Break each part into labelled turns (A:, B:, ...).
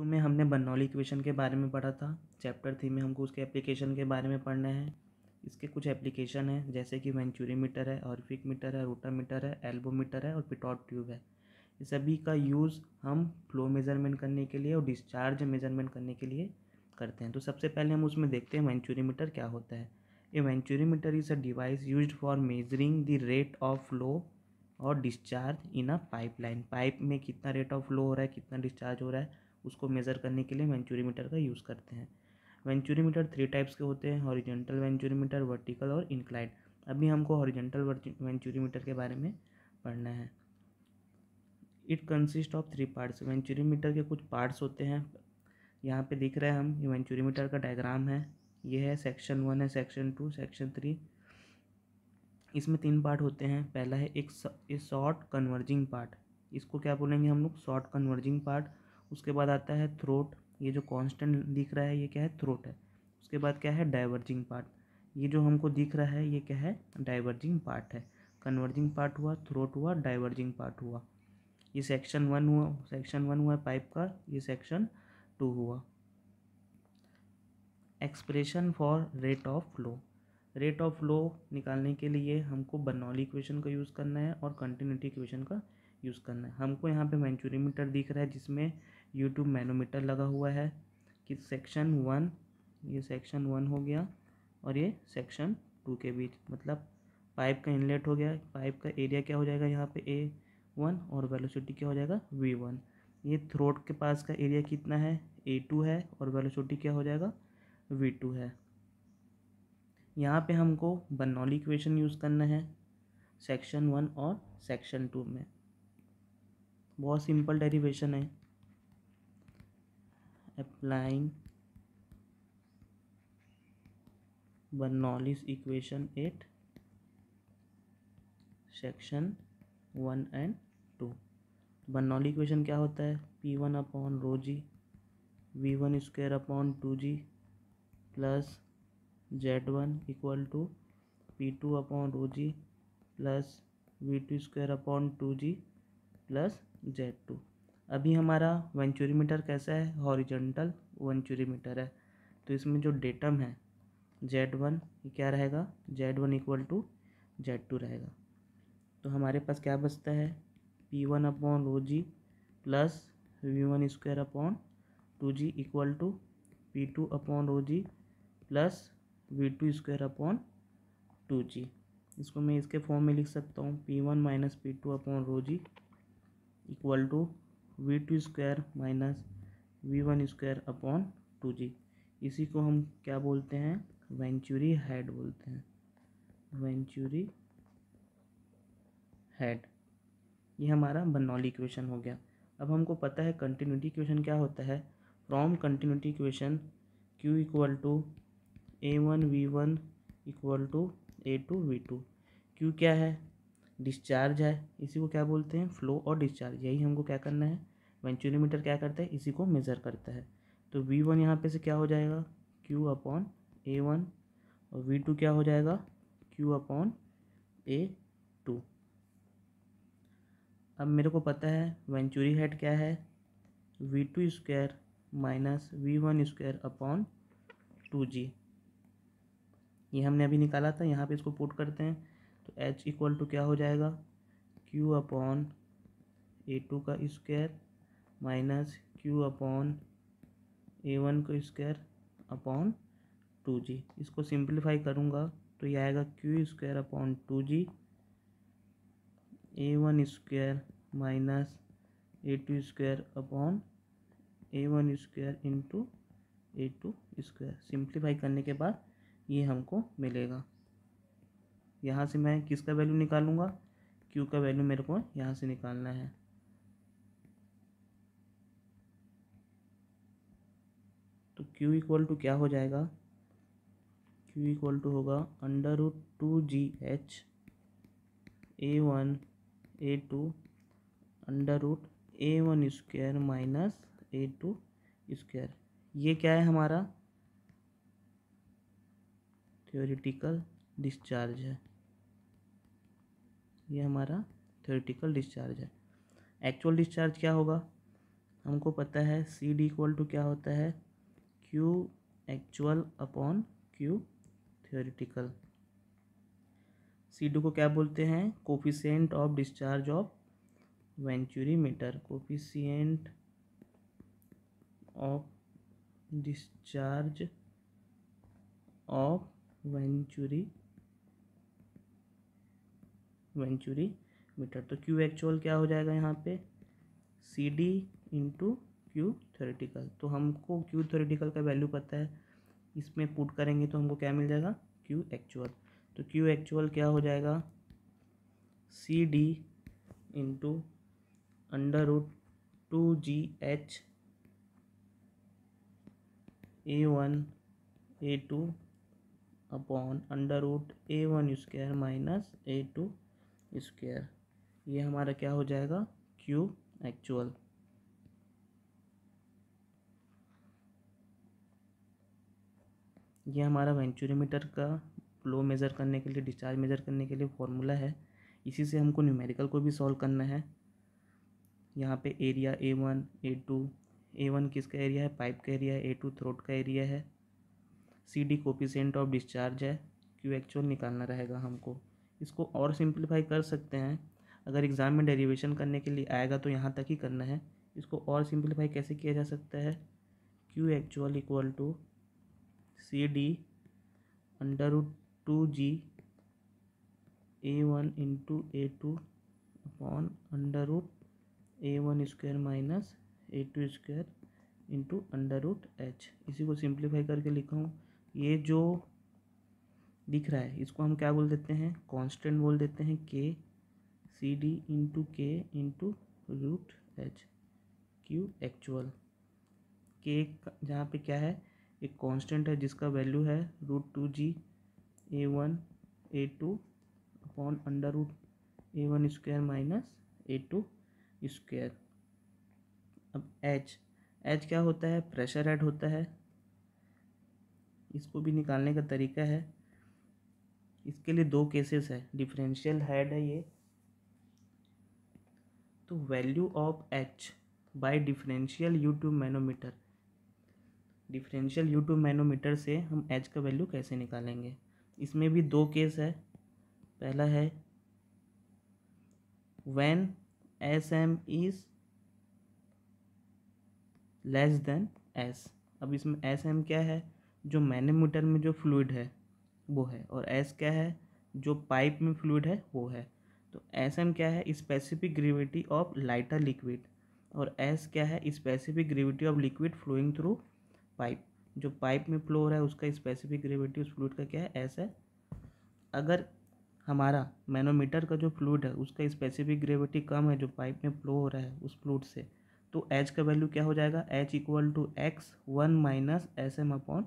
A: to में हमने Bernoulli equation के बारे में पढ़ा था चैप्टर थ्री में हमको उसके एप्लीकेशन के बारे में पढ़ना है इसके कुछ एप्लीकेशन हैं जैसे कि वेंचुरी मीटर है ऑर्फिक मीटर है रोटा मीटर है एल्बो मीटर है और पिटॉट ट्यूब है ये सभी का यूज़ हम फ्लो मेज़रमेंट करने के लिए और डिस्चार्ज मेज़रमेंट करने के लिए करते हैं तो सबसे पहले हम उसमें देखते हैं वेंचुरी मीटर क्या होता है a venturi meter is a device use for measuring the rate of flow और discharge in a pipeline pipe में कितना रेट ऑफ फ्लो हो रहा है कितना डिस्चार्ज हो रहा है उसको मेज़र करने के लिए वेंचुरी मीटर का यूज़ करते हैं वेंचुरी मीटर थ्री टाइप्स के होते हैं हॉरिजेंटल वेंचुरी मीटर वर्टिकल और इंक्लाइड अभी हमको हॉरिजेंटल वेंचुरी मीटर के बारे में पढ़ना है it consist of three parts venturi meter के कुछ पार्ट्स होते हैं यहाँ पे दिख रहे हैं हम ये वेंचुरी मीटर का डायग्राम है ये है सेक्शन वन है सेक्शन टू सेक्शन थ्री इसमें तीन पार्ट होते हैं पहला है एक शॉर्ट कन्वर्जिंग पार्ट इसको क्या बोलेंगे हम लोग शॉर्ट कन्वर्जिंग पार्ट उसके बाद आता है थ्रोट ये जो कांस्टेंट दिख रहा है ये क्या है थ्रोट है उसके बाद क्या है डाइवर्जिंग पार्ट ये जो हमको दिख रहा है ये क्या है डाइवर्जिंग पार्ट है कन्वर्जिंग पार्ट हुआ थ्रोट हुआ डाइवर्जिंग पार्ट हुआ ये सेक्शन वन हुआ सेक्शन वन हुआ पाइप का ये सेक्शन टू हुआ expression for rate of flow rate of flow निकालने के लिए हमको बर्नौली इक्वेशन का यूज़ करना है और कंटिन्यूटी इक्वेशन का यूज़ करना है हमको यहाँ पे मीटर दिख रहा है जिसमें यूट्यूब मैनोमीटर लगा हुआ है कि सेक्शन वन ये सेक्शन वन हो गया और ये सेक्शन टू के बीच मतलब पाइप का इनलेट हो गया पाइप का एरिया क्या हो जाएगा यहाँ पे ए वन और वेलोसिटी क्या हो जाएगा वी वन ये थ्रोट के पास का एरिया कितना है ए टू है और वेलोसिटी क्या हो जाएगा वी टू है यहाँ पे हमको बनौली इक्वेशन यूज़ करना है सेक्शन वन और सेक्शन टू में बहुत सिंपल डेरिवेशन है applying Bernoulli's equation at section one and two Bernoulli equation क्या होता है p one upon rho g v one square upon two g plus z one equal to p two upon rho g plus v two square upon two g plus z two अभी हमारा metre कैसा है horizontal metre है तो इसमें जो datum है Z one क्या रहेगा z one equal to z two रहेगा तो हमारे पास क्या बचता है p one upon rho g plus v one square upon two g equal to p two upon rho g plus v two square upon two g इसको मैं इसके फॉर्म में लिख सकता हूँ p one minus p two upon rho g equal to v two square minus v one square upon two जी इसी को हम क्या बोलते हैं वेंचुरी हेड बोलते हैं वेंचुरी हेड ये हमारा बनौली इक्वेशन हो गया अब हमको पता है कंटिन्यूटी इक्वेशन क्या होता है from continuity equation q equal to A one v one equal to a two v two q क्या है डिस्चार्ज है इसी को क्या बोलते हैं फ्लो और डिस्चार्ज यही हमको क्या करना है वेंचुरीमीटर क्या करता है इसी को मेज़र करता है तो वी वन यहाँ पे से क्या हो जाएगा क्यू अपॉन ए वन और वी टू क्या हो जाएगा क्यू अपॉन ए टू अब मेरे को पता है वेंचुरी हेड क्या है v two square minus v one square upon two g ये हमने अभी निकाला था यहाँ पे इसको पुट करते हैं तो एच इक्वल टू क्या हो जाएगा क्यू अपॉन ए टू का square minus q upon a one को स्क्वायर अपॉन टू जी इसको सिंप्लीफाई करूँगा तो ये आएगा q square upon two g A one square minus A two square upon a one square into A two square simplify करने के बाद ये हमको मिलेगा यहाँ से मैं किसका वैल्यू निकालूंगा क्यू का वैल्यू मेरे को यहाँ से निकालना है क्यू इक्वल टू क्या हो जाएगा क्यू इक्वल टू होगा under root two g h a one A two under root A one square minus A two square ये क्या है हमारा थ्योरिटिकल डिस्चार्ज है ये हमारा थ्योरिटिकल डिस्चार्ज है एक्चुअल डिस्चार्ज क्या होगा हमको पता है सी डी इक्वल टू क्या होता है Q actual upon q theoretical c d को क्या बोलते हैं coefficient of discharge of venturi meter coefficient of discharge of venturi venturi meter तो क्यू एक्चुअल क्या हो जाएगा यहाँ पे c D into q theoretical तो हमको क्यू थेरेटिकल का वैल्यू पता है इसमें पुट करेंगे तो हमको क्या मिल जाएगा क्यू एक्चुअल तो क्यू एक्चुअल क्या हो जाएगा C D into under root two g h a one A two upon under root A one square minus A two square ये हमारा क्या हो जाएगा क्यू एक्चुअल ये हमारा वेंचुरीमीटर का फ्लो मेज़र करने के लिए डिस्चार्ज मेज़र करने के लिए फॉर्मूला है इसी से हमको न्यूमेरिकल को भी सॉल्व करना है यहाँ पे area A one A two A one किसका एरिया है पाइप का एरिया है ए टू थ्रोट का एरिया है C D coefficient of discharge है क्यू एक्चुअल निकालना रहेगा हमको इसको और सिंप्लीफाई कर सकते हैं अगर एग्ज़ाम में डेरिवेशन करने के लिए आएगा तो यहाँ तक ही करना है इसको और सिंप्लीफाई कैसे किया जा सकता है Q actual equal to C D under root two g A one into A two upon under root A one square minus A two square into under root h इसी को सिंप्लीफाई करके लिखा हूँ ये जो दिख रहा है इसको हम क्या बोल देते हैं कांस्टेंट बोल देते हैं के C D into K into root h Q actual K जहाँ पे क्या है एक कांस्टेंट है जिसका वैल्यू है रूट टू जी ए वन ए टू अपॉन अंडर रूट ए वन स्क्वायर माइनस ए टू स्क्वायर अब एच एच क्या होता है प्रेशर एड होता है इसको भी निकालने का तरीका है इसके लिए दो केसेस है डिफरेंशियल हेड है ये तो value of h by differential tube manometer differential U tube manometer से हम एच का वैल्यू कैसे निकालेंगे इसमें भी दो केस है पहला है S M is less than S अब इसमें एस एम क्या है जो मैनोमीटर में जो फ्लूड है वो है और एस क्या है जो पाइप में फ्लूड है वो है तो एस एम क्या है specific gravity of lighter liquid और एस क्या है specific gravity of liquid flowing through pipe जो पाइप में फ्लो हो रहा है उसका स्पेसिफिक ग्रेविटी उस फ्लूड का क्या है एस है अगर हमारा मैनोमीटर का जो फ्लूड है उसका स्पेसिफिक ग्रेविटी कम है जो पाइप में फ्लो हो रहा है उस फ्लूड से तो एच का वैल्यू क्या हो जाएगा h equal to x one minus S M upon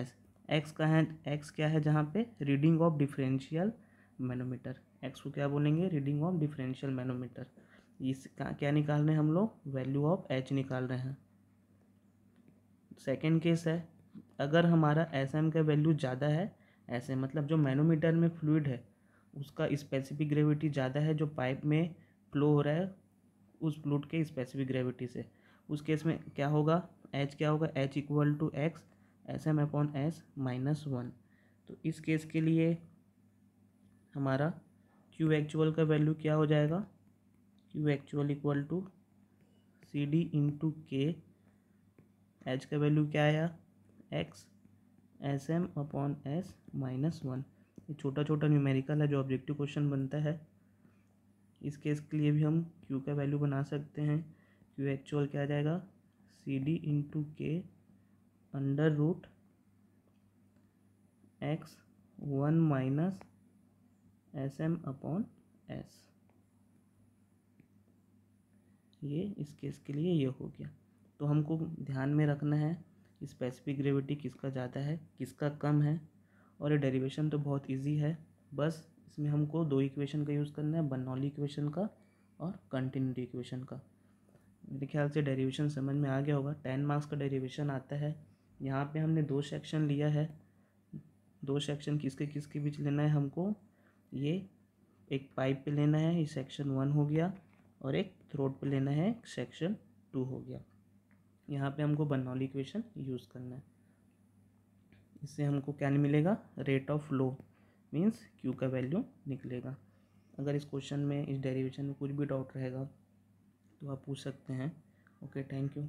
A: S x का है एक्स क्या है जहाँ पे reading of differential manometer x को क्या बोलेंगे रीडिंग ऑफ डिफरेंशियल मैनोमीटर इस क्या निकाल रहे हैं हम लोग वैल्यू ऑफ एच निकाल रहे हैं सेकेंड केस है अगर हमारा एस एम का वैल्यू ज़्यादा है ऐसे मतलब जो मैनोमीटर में फ्लूड है उसका स्पेसिफिक ग्रेविटी ज़्यादा है जो पाइप में फ्लो हो रहा है उस फ्लूड के स्पेसिफिक ग्रेविटी से उस केस में क्या होगा एच क्या होगा h equal to x S M upon S minus one तो इस केस के लिए हमारा क्यू एक्चुअल का वैल्यू क्या हो जाएगा Q actual equal to C D into K h का वैल्यू क्या आया x S M upon S minus one ये छोटा छोटा न्यूमेरिकल है जो ऑब्जेक्टिव क्वेश्चन बनता है इस केस के लिए भी हम क्यू का वैल्यू बना सकते हैं क्यू एक्चुअल क्या आ जाएगा C D into K under root x one minus S M upon S ये इस केस के लिए ये हो गया तो हमको ध्यान में रखना है स्पेसिफिक ग्रेविटी किसका ज़्यादा है किसका कम है और ये डेरिवेशन तो बहुत इजी है बस इसमें हमको दो इक्वेशन का यूज़ करना है बनौली इक्वेशन का और कंटिन्यूटी इक्वेशन का मेरे ख्याल से डेरिवेशन समझ में आ गया होगा टेन मार्क्स का डेरिवेशन आता है यहाँ पे हमने दो सेक्शन लिया है दो सेक्शन किसके किसके बीच लेना है हमको ये एक पाइप पे लेना है ये सेक्शन वन हो गया और एक थ्रोट पे लेना है सेक्शन टू हो गया यहाँ पे हमको बर्नौल इक्वेशन यूज़ करना है इससे हमको क्या नहीं मिलेगा rate of flow means Q का वैल्यू निकलेगा अगर इस क्वेश्चन में इस डेरिवेशन में कुछ भी डाउट रहेगा तो आप पूछ सकते हैं ओके थैंक यू